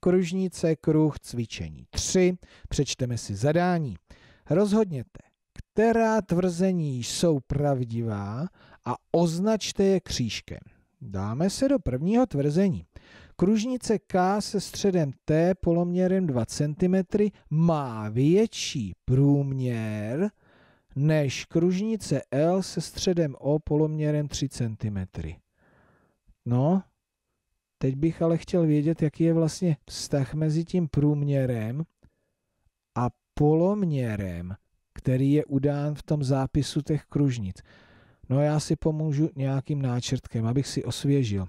kružnice, kruh, cvičení 3. Přečteme si zadání. Rozhodněte, která tvrzení jsou pravdivá a označte je křížkem. Dáme se do prvního tvrzení. Kružnice K se středem T poloměrem 2 cm má větší průměr než kružnice L se středem O poloměrem 3 cm. No, Teď bych ale chtěl vědět, jaký je vlastně vztah mezi tím průměrem a poloměrem, který je udán v tom zápisu těch kružnic. No já si pomůžu nějakým náčrtkem, abych si osvěžil.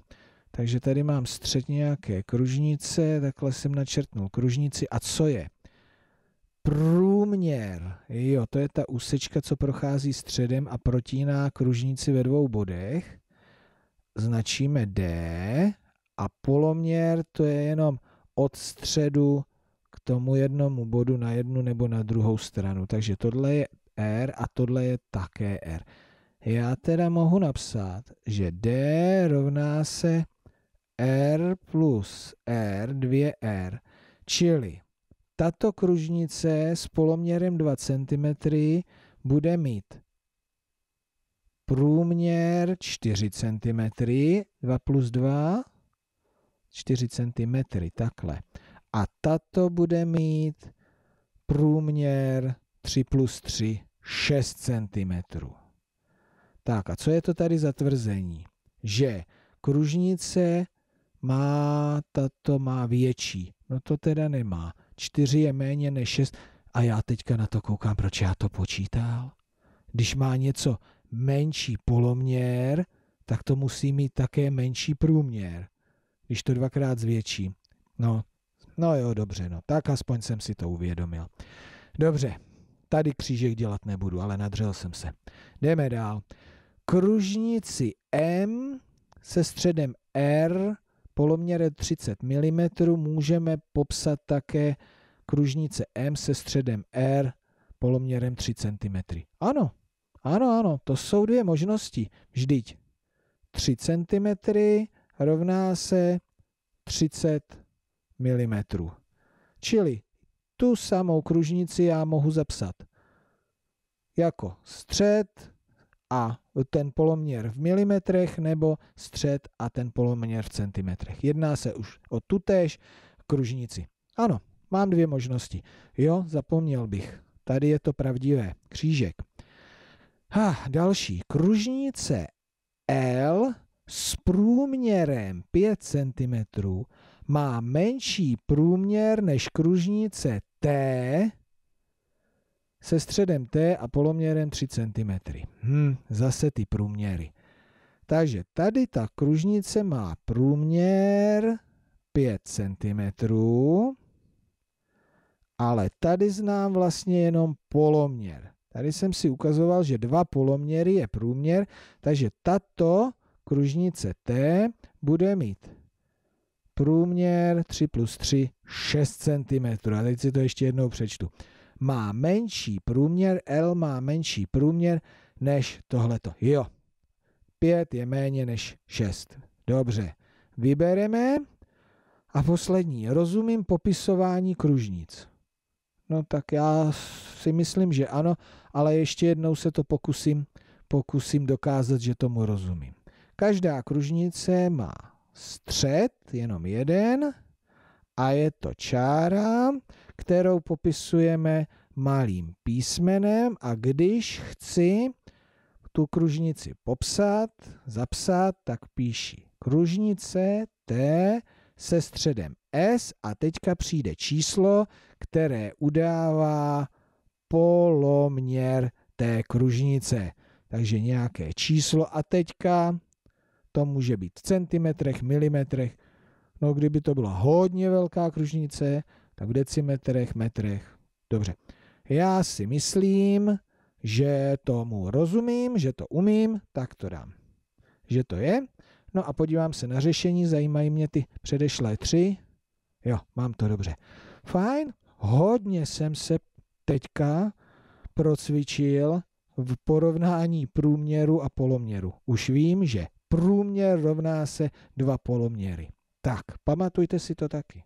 Takže tady mám střed nějaké kružnice, takhle jsem načrtnul kružnici. A co je? Průměr. Jo, to je ta úsečka, co prochází středem a protíná kružnici ve dvou bodech. Značíme D, a poloměr to je jenom od středu k tomu jednomu bodu na jednu nebo na druhou stranu. Takže tohle je R a tohle je také R. Já teda mohu napsat, že D rovná se R plus R, 2R, čili tato kružnice s poloměrem 2 cm bude mít průměr 4 cm, 2 plus 2, 4 cm, takhle. A tato bude mít průměr 3 plus 3, 6 cm. Tak a co je to tady za tvrzení? Že kružnice má, tato má větší. No to teda nemá. 4 je méně než 6. A já teďka na to koukám, proč já to počítal. Když má něco menší poloměr, tak to musí mít také menší průměr když to dvakrát zvětší. No, no jo, dobře, no, tak aspoň jsem si to uvědomil. Dobře, tady křížek dělat nebudu, ale nadřel jsem se. Jdeme dál. Kružnici M se středem R poloměrem 30 mm můžeme popsat také kružnice M se středem R poloměrem 3 cm. Ano, ano, ano, to jsou dvě možnosti. Vždyť 3 cm rovná se 30 mm. Čili tu samou kružnici já mohu zapsat jako střed a ten poloměr v milimetrech nebo střed a ten poloměr v centimetrech. Jedná se už o tutéž kružnici. Ano, mám dvě možnosti. Jo, zapomněl bych. Tady je to pravdivé. Křížek. Ha, další. Kružnice L s průměrem 5 cm má menší průměr než kružnice T se středem T a poloměrem 3 cm. Hm, zase ty průměry. Takže tady ta kružnice má průměr 5 cm, ale tady znám vlastně jenom poloměr. Tady jsem si ukazoval, že dva poloměry je průměr, takže tato kružnice T bude mít průměr 3 plus 3, 6 cm. A teď si to ještě jednou přečtu. Má menší průměr, L má menší průměr než tohleto. Jo, 5 je méně než 6. Dobře, vybereme. A poslední, rozumím popisování kružnic. No tak já si myslím, že ano, ale ještě jednou se to pokusím, pokusím dokázat, že tomu rozumím. Každá kružnice má střed, jenom jeden, a je to čára, kterou popisujeme malým písmenem a když chci tu kružnici popsat, zapsat, tak píši kružnice T se středem S a teďka přijde číslo, které udává poloměr té kružnice. Takže nějaké číslo a teďka to může být v centimetrech, milimetrech. No kdyby to byla hodně velká kružnice, tak v decimetrech, metrech. Dobře. Já si myslím, že tomu rozumím, že to umím, tak to dám. Že to je. No a podívám se na řešení, zajímají mě ty předešlé tři. Jo, mám to dobře. Fajn, hodně jsem se teďka procvičil v porovnání průměru a poloměru. Už vím, že průměr rovná se dva poloměry. Tak, pamatujte si to taky.